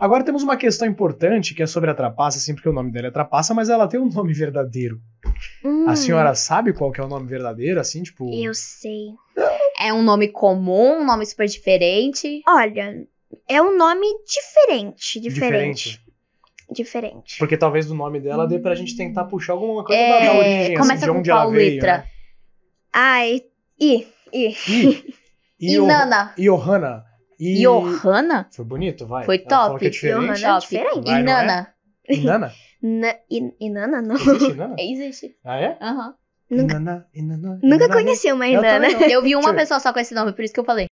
Agora temos uma questão importante que é sobre a trapaça, assim porque o nome dela é trapaça, mas ela tem um nome verdadeiro. Hum. A senhora sabe qual que é o nome verdadeiro, assim, tipo. Eu sei. É um nome comum, um nome super diferente. Olha, é um nome diferente, diferente. Diferente. diferente. Porque talvez do nome dela dê pra gente tentar puxar alguma coisa é, da origem, assim, começa assim, de onde com ela veio. Né? Ai, I, I. I. I. Iohana. E Johanna? Foi bonito, vai. Foi é top. É diferente. Johanna é diferente. Vai, e Nana. É? E Nana? Na, e, e Nana não. Existe Nana? Existe. Ah, é? Aham. Uhum. Nunca, Inanana, Inanana, Nunca conheci uma Inana. Eu, eu vi uma pessoa só com esse nome, por isso que eu falei.